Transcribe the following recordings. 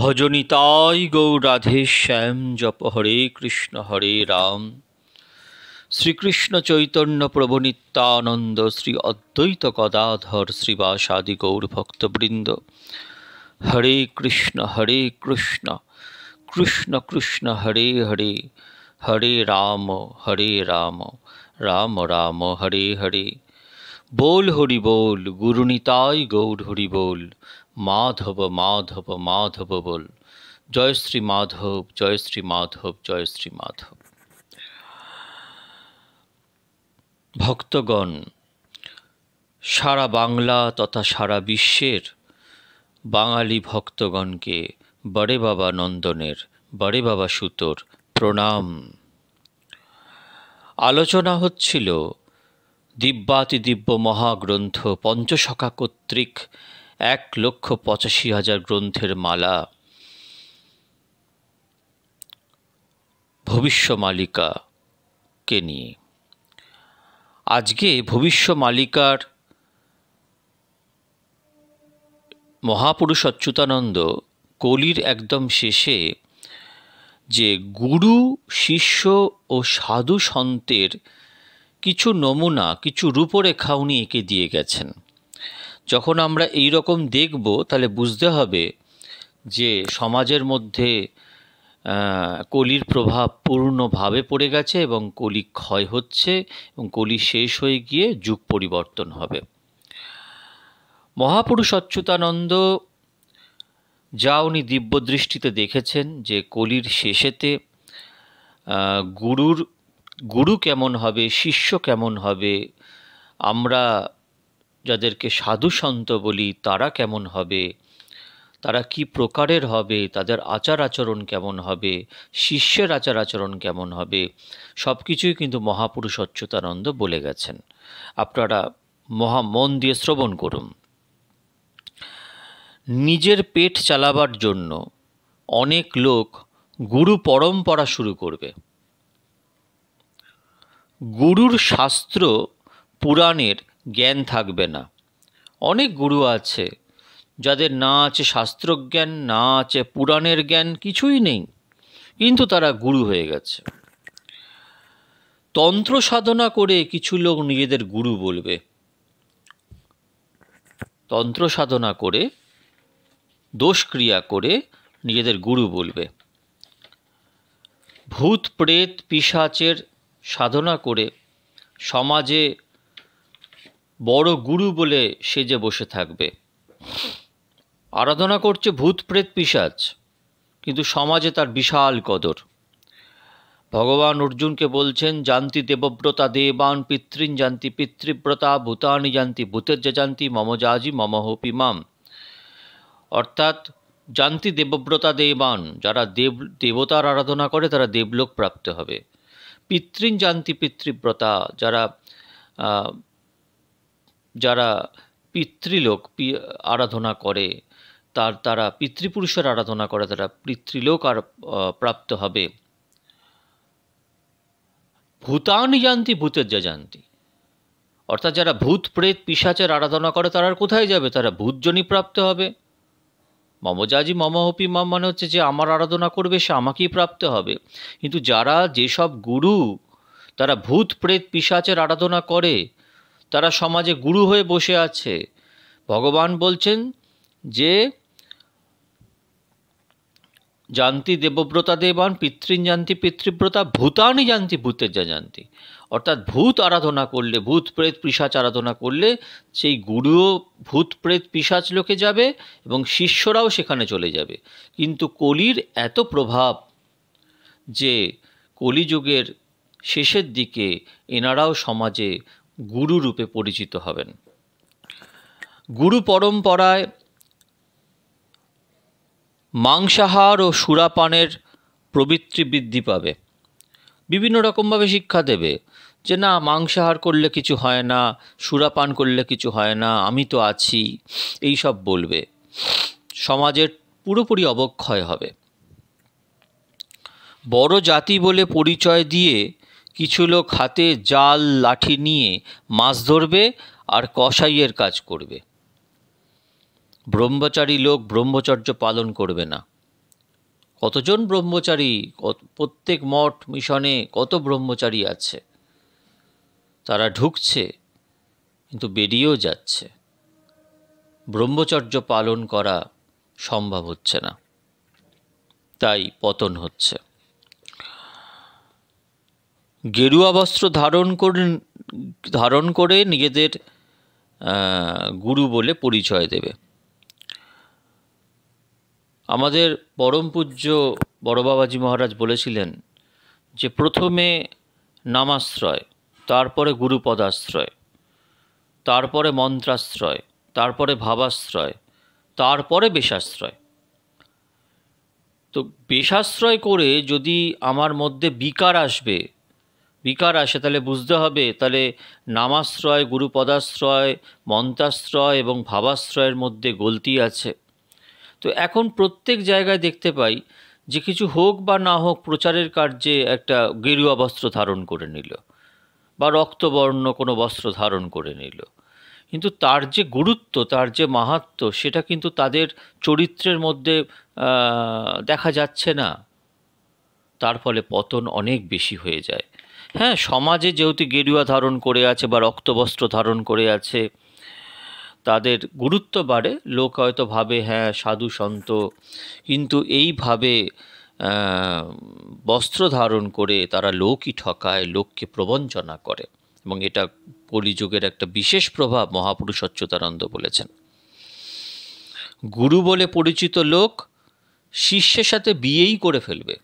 ভজনিতায় গৌরাধে শ্যাম জপ হরে কৃষ্ণ হরে রাম শ্রীকৃষ্ণ চৈতন্য প্রবণিতানন্দ শ্রী অদ্বৈত গদাধর শ্রীবাসাদি গৌর হরে কৃষ্ণ হরে কৃষ্ণ কৃষ্ণ কৃষ্ণ হরে হরে হরে রাম হরে রাম রাম রাম হরে হরে বোল হরি বোল গুরুনিতাই গৌর হরি বোল মাধব মাধব মাধব বল জয় শ্রী মাধব জয় শ্রী মাধব জয় শ্রী মাধব ভক্তগণ সারা বাংলা তথা সারা বিশ্বের বাঙালি ভক্তগণকে বড়ে বাবা নন্দনের বড়ে বাবা সুতোর প্রণাম আলোচনা হচ্ছিল দিব্যাতি দিব্য মহাগ্রন্থ পঞ্চশখা কর্তৃক এক লক্ষ পঁচাশি হাজার গ্রন্থের মালা ভবিষ্য মালিকাকে নিয়ে আজকে ভবিষ্য মালিকার মহাপুরুষ অচ্যুতানন্দ কলির একদম শেষে যে গুরু শিষ্য ও সাধু সন্তের কিছু নমুনা কিছু রূপরেখা উনি এঁকে দিয়ে গেছেন যখন আমরা এই রকম দেখব তাহলে বুঝতে হবে যে সমাজের মধ্যে কলির প্রভাব পূর্ণভাবে পড়ে গেছে এবং কলি ক্ষয় হচ্ছে এবং কলি শেষ হয়ে গিয়ে যুগ পরিবর্তন হবে মহাপুরুষ অচ্যুতানন্দ যা উনি দিব্যদৃষ্টিতে দেখেছেন যে কলির শেষেতে গুরুর গুরু কেমন হবে শিষ্য কেমন হবে আমরা যাদেরকে সাধু সন্ত বলি তারা কেমন হবে তারা কি প্রকারের হবে তাদের আচার আচরণ কেমন হবে শিষ্যের আচার আচরণ কেমন হবে সব কিছুই কিন্তু মহাপুরুষ অচ্যুতানন্দ বলে গেছেন আপনারা মহা মন দিয়ে শ্রবণ করুন নিজের পেট চালাবার জন্য অনেক লোক গুরু পরম্পরা শুরু করবে গুরুর শাস্ত্র পুরাণের জ্ঞান থাকবে না অনেক গুরু আছে যাদের না আছে শাস্ত্রজ্ঞান না আছে পুরাণের জ্ঞান কিছুই নেই কিন্তু তারা গুরু হয়ে গেছে তন্ত্র সাধনা করে কিছু লোক নিজেদের গুরু বলবে তন্ত্র সাধনা করে দোষক্রিয়া করে নিজেদের গুরু বলবে ভূত প্রেত পিসাচের সাধনা করে সমাজে বড় গুরু বলে সে যে বসে থাকবে আরাধনা করছে ভূত প্রেত পিসাজ কিন্তু সমাজে তার বিশাল কদর ভগবান অর্জুনকে বলছেন জানতি দেবব্রতা দেবান পিতৃন জানতি পিতৃব্রতা ভূতানি জানতি ভূতের যা জানতি মম জাজি মম হোপি মাম অর্থাৎ জানতি দেবব্রতা দেবান যারা দেব দেবতার আরাধনা করে তারা দেবলোক প্রাপ্ত হবে পিতৃন জানতি পিতৃব্রতা যারা যারা পিতৃলোক আরাধনা করে তার তারা পিতৃপুরুষের আরাধনা করে তারা পিতৃলোক আর প্রাপ্ত হবে ভূতানি জানতি ভূতের যা জানতি অর্থাৎ যারা ভূত প্রেত পিসাচের আরাধনা করে তারা কোথায় যাবে তারা ভূতজনই প্রাপ্ত হবে মমজাজি মমহপি মম মানে হচ্ছে যে আমার আরাধনা করবে সে আমাকেই প্রাপ্ত হবে কিন্তু যারা যেসব গুরু তারা ভূত প্রেত পিসাচের আরাধনা করে তারা সমাজে গুরু হয়ে বসে আছে ভগবান বলছেন যে জানতি দেবব্রতা দেবান পিতৃন জানতি পিতৃব্রতা ভূতানি জানতি ভূতের যা জানতি অর্থাৎ ভূত আরাধনা করলে ভূত প্রেত পিসাচ আরাধনা করলে সেই গুরুও ভূত প্রেত পিসাচ লোকে যাবে এবং শিষ্যরাও সেখানে চলে যাবে কিন্তু কলির এত প্রভাব যে কলিযুগের শেষের দিকে এনারাও সমাজে গুরু রূপে পরিচিত হবেন গুরু পরম্পরায় মাংসাহার ও সুরাপানের প্রবৃত্তি বৃদ্ধি পাবে বিভিন্ন রকমভাবে শিক্ষা দেবে যে না মাংসাহার করলে কিছু হয় না সুরাপান করলে কিছু হয় না আমি তো আছি এই সব বলবে সমাজের পুরোপুরি অবক্ষয় হবে বড় জাতি বলে পরিচয় দিয়ে কিছু লোক হাতে জাল লাঠি নিয়ে মাছ ধরবে আর কসাইয়ের কাজ করবে ব্রহ্মচারী লোক ব্রহ্মচর্য পালন করবে না কতজন ব্রহ্মচারী প্রত্যেক মঠ মিশনে কত ব্রহ্মচারী আছে তারা ঢুকছে কিন্তু বেরিয়েও যাচ্ছে ব্রহ্মচর্য পালন করা সম্ভব হচ্ছে না তাই পতন হচ্ছে গেরুয়া বস্ত্র ধারণ করে ধারণ করে নিজেদের গুরু বলে পরিচয় দেবে আমাদের পরম পূজ্য বড়বাবাজি মহারাজ বলেছিলেন যে প্রথমে নামাশ্রয় তারপরে গুরুপদাশ্রয় তারপরে মন্ত্রাশ্রয় তারপরে ভাবাশ্রয় তারপরে বেশাশ্রয় তো বেশাশ্রয় করে যদি আমার মধ্যে বিকার আসবে বিকার আসে তাহলে বুঝতে হবে তাহলে নামাশ্রয় গুরুপদাশ্রয় মন্তাশ্রয় এবং ভাবাশ্রয়ের মধ্যে গলতি আছে তো এখন প্রত্যেক জায়গায় দেখতে পাই যে কিছু হোক বা না হোক প্রচারের কার্যে একটা গেরুয়া বস্ত্র ধারণ করে নিল বা রক্তবর্ণ কোনো বস্ত্র ধারণ করে নিল কিন্তু তার যে গুরুত্ব তার যে মাহাত্ম সেটা কিন্তু তাদের চরিত্রের মধ্যে দেখা যাচ্ছে না তার ফলে পতন অনেক বেশি হয়ে যায় হ্যাঁ সমাজে যেহেতু গেরুয়া ধারণ করে আছে বা রক্তবস্ত্র ধারণ করে আছে তাদের গুরুত্ব বাড়ে লোক হয়তো ভাবে হ্যাঁ সাধু সন্ত কিন্তু এইভাবে বস্ত্র ধারণ করে তারা লোকই ঠকায় লোককে প্রবঞ্চনা করে এবং এটা কলিযুগের একটা বিশেষ প্রভাব মহাপুরুষ অচ্যুতানন্দ বলেছেন গুরু বলে পরিচিত লোক শিষ্যের সাথে বিয়েই করে ফেলবে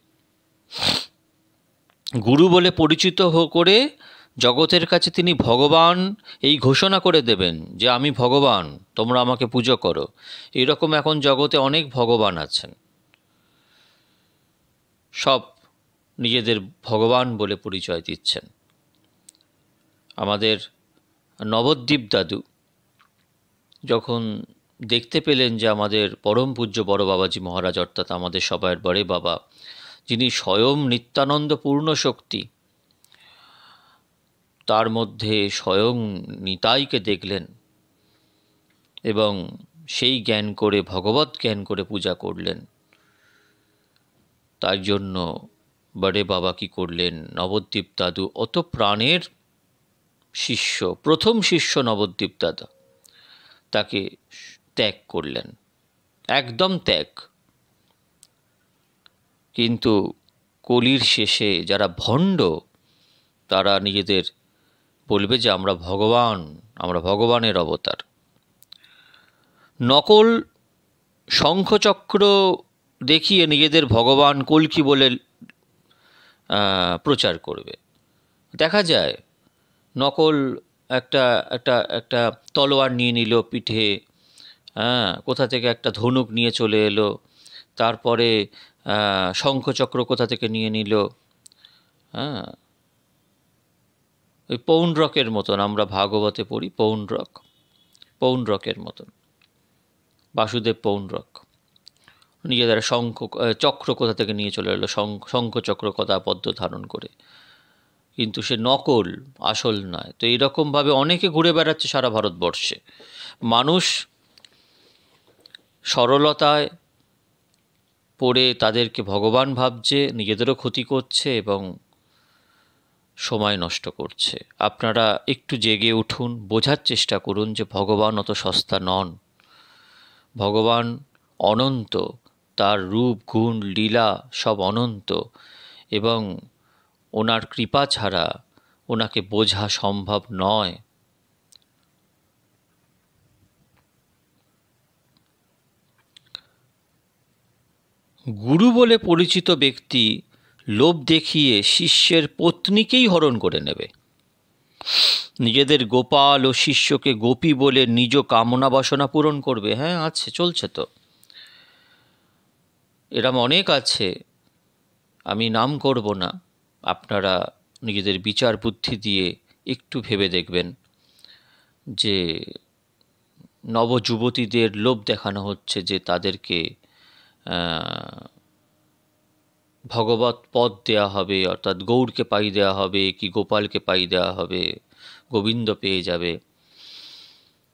গুরু বলে পরিচিত করে জগতের কাছে তিনি ভগবান এই ঘোষণা করে দেবেন যে আমি ভগবান তোমরা আমাকে পুজো করো এরকম এখন জগতে অনেক ভগবান আছেন সব নিজেদের ভগবান বলে পরিচয় দিচ্ছেন আমাদের নবদ্বীপ দাদু যখন দেখতে পেলেন যে আমাদের পরম পূজ্য বড় বাবাজি মহারাজ অর্থাৎ আমাদের সবাইয়ের বড়ে বাবা যিনি স্বয়ং নিত্যানন্দ পূর্ণ শক্তি তার মধ্যে স্বয়ং নিতাইকে দেখলেন এবং সেই জ্ঞান করে ভগবত জ্ঞান করে পূজা করলেন তার জন্য বড়ে বাবা কি করলেন নবদ্বীপ দাদু অত প্রাণের শিষ্য প্রথম শিষ্য নবদ্বীপ দাদা তাকে ত্যাগ করলেন একদম ত্যাগ কিন্তু কলির শেষে যারা ভণ্ড তারা নিজেদের বলবে যে আমরা ভগবান আমরা ভগবানের অবতার নকল শঙ্খচক্র দেখিয়ে নিজেদের ভগবান কলকি বলে প্রচার করবে দেখা যায় নকল একটা একটা একটা তলোয়ার নিয়ে নিল পিঠে হ্যাঁ কোথা থেকে একটা ধনুক নিয়ে চলে এলো তারপরে শঙ্খচক্র কোথা থেকে নিয়ে নিল হ্যাঁ ওই পৌণ্ড্রকের মতন আমরা ভাগবতে পড়ি পৌণ্ড্রক পৌণ্ড্রকের মতন বাসুদেব পৌণ্ড্রক নিজেদের শঙ্খ চক্র কোথা থেকে নিয়ে চলে এলো শঙ্খচক্র কথা পদ্ম ধারণ করে কিন্তু সে নকল আসল নয় তো এরকমভাবে অনেকে ঘুরে বেড়াচ্ছে সারা ভারতবর্ষে মানুষ সরলতায় পড়ে তাদেরকে ভগবান ভাবছে নিজেদেরও ক্ষতি করছে এবং সময় নষ্ট করছে আপনারা একটু জেগে উঠুন বোঝার চেষ্টা করুন যে ভগবান অত সস্তা নন ভগবান অনন্ত তার রূপ গুণ লীলা সব অনন্ত এবং ওনার কৃপা ছাড়া ওনাকে বোঝা সম্ভব নয় গুরু বলে পরিচিত ব্যক্তি লোভ দেখিয়ে শিষ্যের পত্নীকেই হরণ করে নেবে নিজেদের গোপাল ও শিষ্যকে গোপী বলে নিজ কামনা বাসনা পূরণ করবে হ্যাঁ আছে চলছে তো এরম অনেক আছে আমি নাম করব না আপনারা নিজেদের বিচার বুদ্ধি দিয়ে একটু ভেবে দেখবেন যে নবযুবতীদের লোভ দেখানো হচ্ছে যে তাদেরকে ভগবত পদ দেয়া হবে অর্থাৎ গৌরকে পাই দেয়া হবে কি গোপালকে পাই দেয়া হবে গোবিন্দ পেয়ে যাবে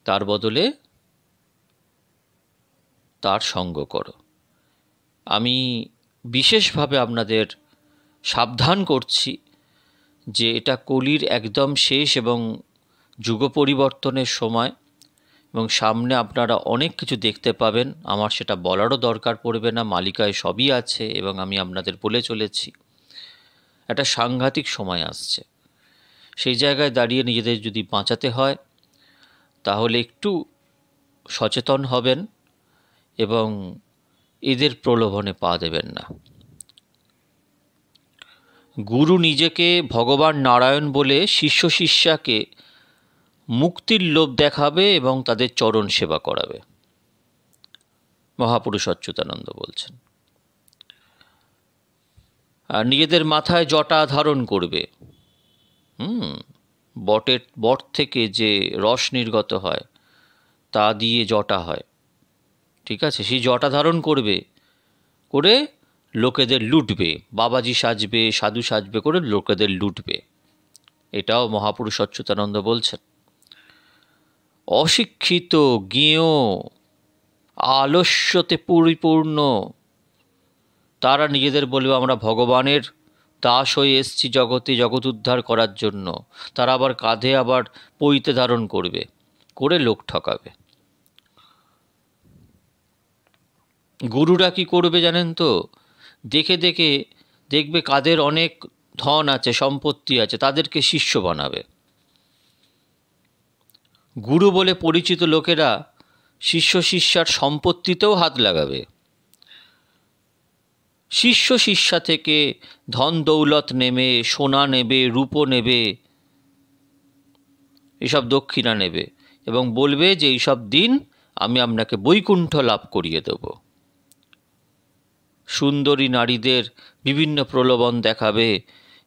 তার বদলে তার সঙ্গ করো আমি বিশেষভাবে আপনাদের সাবধান করছি যে এটা কলির একদম শেষ এবং যুগ পরিবর্তনের সময় এবং সামনে আপনারা অনেক কিছু দেখতে পাবেন আমার সেটা বলারও দরকার পড়বে না মালিকায় সবই আছে এবং আমি আপনাদের বলে চলেছি একটা সাংঘাতিক সময় আসছে সেই জায়গায় দাঁড়িয়ে নিজেদের যদি বাঁচাতে হয় তাহলে একটু সচেতন হবেন এবং এদের প্রলোভনে পা দেবেন না গুরু নিজেকে ভগবান নারায়ণ বলে শিষ্য শিষ্যাকে মুক্তির লোভ দেখাবে এবং তাদের চরণ সেবা করাবে মহাপুরুষ অচ্যুতানন্দ বলছেন আর নিজেদের মাথায় জটা ধারণ করবে হুম বটের বট থেকে যে রস নির্গত হয় তা দিয়ে জটা হয় ঠিক আছে সেই জটা ধারণ করবে করে লোকেদের লুটবে বাবাজি সাজবে সাধু সাজবে করে লোকেদের লুটবে এটাও মহাপুরুষ অচ্যুতানন্দ বলছেন অশিক্ষিত জ্ঞেয় আলস্যতে পরিপূর্ণ তারা নিজেদের বলবে আমরা ভগবানের দাস হয়ে এসছি জগতে জগৎ উদ্ধার করার জন্য তারা আবার কাঁধে আবার পৈতে ধারণ করবে করে লোক ঠকাবে গুরুরা কি করবে জানেন তো দেখে দেখে দেখবে কাদের অনেক ধন আছে সম্পত্তি আছে তাদেরকে শিষ্য বানাবে গুরু বলে পরিচিত লোকেরা শিষ্য শিষ্যার সম্পত্তিতেও হাত লাগাবে শিষ্য শিষ্যা থেকে ধন দৌলত নেবে সোনা নেবে রূপো নেবে এসব দক্ষিণা নেবে এবং বলবে যে এইসব দিন আমি আপনাকে বৈকুণ্ঠ লাভ করিয়ে দেব সুন্দরী নারীদের বিভিন্ন প্রলোভন দেখাবে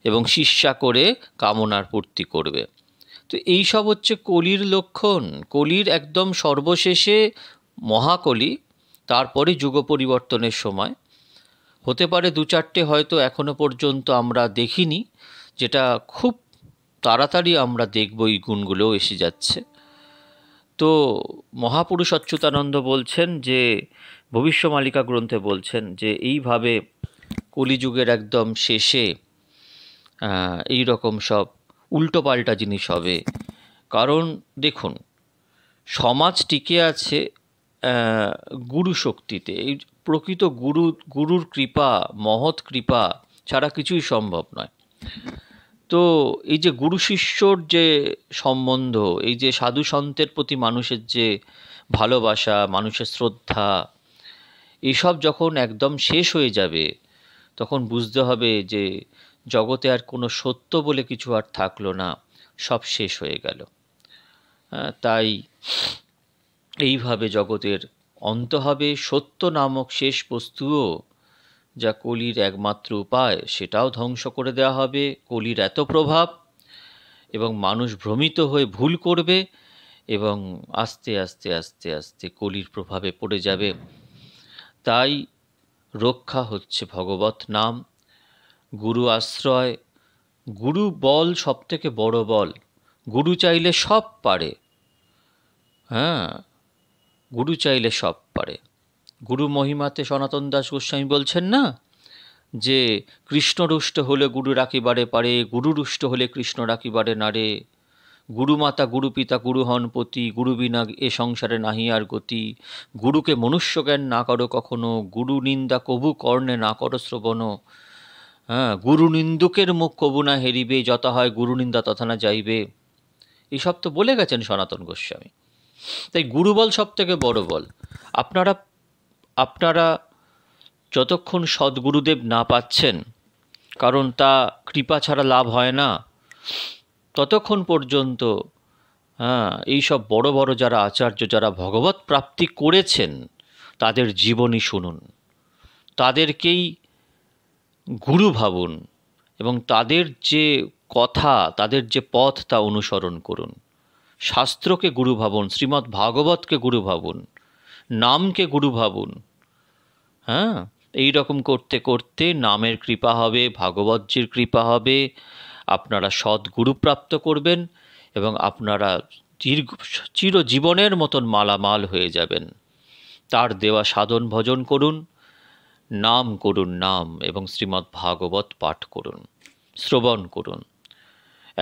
এবং শিষ্যা করে কামনার পূর্তি করবে তো এই সব হচ্ছে কলির লক্ষণ কলির একদম সর্বশেষে মহাকলি তারপরে যুগ পরিবর্তনের সময় হতে পারে দু চারটে হয়তো এখনও পর্যন্ত আমরা দেখিনি যেটা খুব তাড়াতাড়ি আমরা দেখব এই গুণগুলো এসে যাচ্ছে তো মহাপুরুষ অচ্যুতানন্দ বলছেন যে ভবিষ্য মালিকা গ্রন্থে বলছেন যে এইভাবে কলিযুগের একদম শেষে এই রকম সব উল্টোপাল্টা জিনিস হবে কারণ দেখুন সমাজ টিকে আছে গুরু শক্তিতে এই প্রকৃত গুরু গুরুর কৃপা মহৎ কৃপা ছাড়া কিছুই সম্ভব নয় তো এই যে গুরু শিষ্যর যে সম্বন্ধ এই যে সাধু সন্তের প্রতি মানুষের যে ভালোবাসা মানুষের শ্রদ্ধা এসব যখন একদম শেষ হয়ে যাবে তখন বুঝতে হবে যে জগতে আর কোনো সত্য বলে কিছু আর থাকলো না সব শেষ হয়ে গেল তাই এইভাবে জগতের অন্ত হবে সত্য নামক শেষ বস্তুও যা কলির একমাত্র উপায় সেটাও ধ্বংস করে দেওয়া হবে কলির এত প্রভাব এবং মানুষ ভ্রমিত হয়ে ভুল করবে এবং আস্তে আস্তে আস্তে আস্তে কলির প্রভাবে পড়ে যাবে তাই রক্ষা হচ্ছে ভগবত নাম গুরু আশ্রয় গুরু বল সব থেকে বড় বল গুরু চাইলে সব পারে হ্যাঁ গুরু চাইলে সব পারে গুরু মহিমাতে সনাতন দাস গোস্বামী বলছেন না যে কৃষ্ণ রুষ্ট হলে গুরু রাখিবারে পারে গুরু রুষ্ট হলে কৃষ্ণ রাখিবারে নারে গুরুমাতা গুরু পিতা গুরু হন পতি গুরু বিনা এ সংসারে নাহি আর গতি গুরুকে মনুষ্য জ্ঞান না করো কখনো গুরু নিন্দা কবু কর্ণে না করো শ্রবণ হ্যাঁ গুরুনিন্দুকের মুখ কবু না হেরিবে যত হয় গুরুনিন্দা তথা না যাইবে এসব তো বলে গেছেন সনাতন গোস্বামী তাই গুরুবল সব থেকে বড় বল আপনারা আপনারা যতক্ষণ সদ্গুরুদেব না পাচ্ছেন কারণ তা কৃপা ছাড়া লাভ হয় না ততক্ষণ পর্যন্ত হ্যাঁ এইসব বড় বড় যারা আচার্য যারা ভগবত প্রাপ্তি করেছেন তাদের জীবনী শুনুন তাদেরকেই গুরু ভাবুন এবং তাদের যে কথা তাদের যে পথ তা অনুসরণ করুন শাস্ত্রকে গুরু ভাবুন শ্রীমদ্ ভাগবতকে গুরু ভাবুন নামকে গুরু ভাবুন হ্যাঁ এই রকম করতে করতে নামের কৃপা হবে ভাগবতজির কৃপা হবে আপনারা সদ্গুরু প্রাপ্ত করবেন এবং আপনারা দীর্ঘ চিরজীবনের মতন মালামাল হয়ে যাবেন তার দেওয়া সাধন ভজন করুন নাম করুন নাম এবং শ্রীমদ্ ভাগবত পাঠ করুন শ্রবণ করুন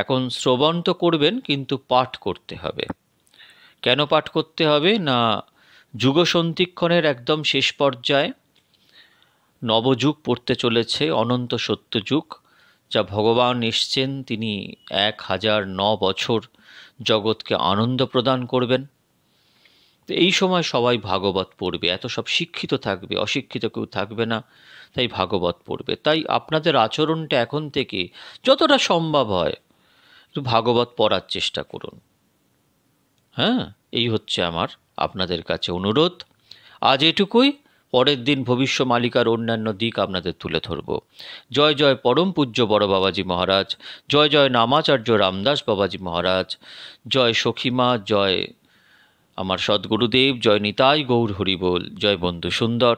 এখন শ্রবণ তো করবেন কিন্তু পাঠ করতে হবে কেন পাঠ করতে হবে না যুগসন্তিক্ষণের একদম শেষ পর্যায়ে নবযুগ পড়তে চলেছে অনন্ত সত্যযুগ যা ভগবান এসছেন তিনি এক হাজার ন বছর জগৎকে আনন্দ প্রদান করবেন তো এই সময় সবাই ভাগবত পড়বে এত সব শিক্ষিত থাকবে অশিক্ষিত কেউ থাকবে না তাই ভাগবত পড়বে তাই আপনাদের আচরণটা এখন থেকে যতটা সম্ভব হয় একটু ভাগবত পড়ার চেষ্টা করুন হ্যাঁ এই হচ্ছে আমার আপনাদের কাছে অনুরোধ আজ এটুকুই পরের দিন ভবিষ্য মালিকার অন্যান্য দিক আপনাদের তুলে ধরব জয় জয় পরম পূজ্য বড় বাবাজি মহারাজ জয় জয় নামাচার্য রামদাস বাবাজি মহারাজ জয় সখীমা জয় আমার সদ্গুরুদেব জয় নিতাই গৌর হরিবোল জয় বন্ধু সুন্দর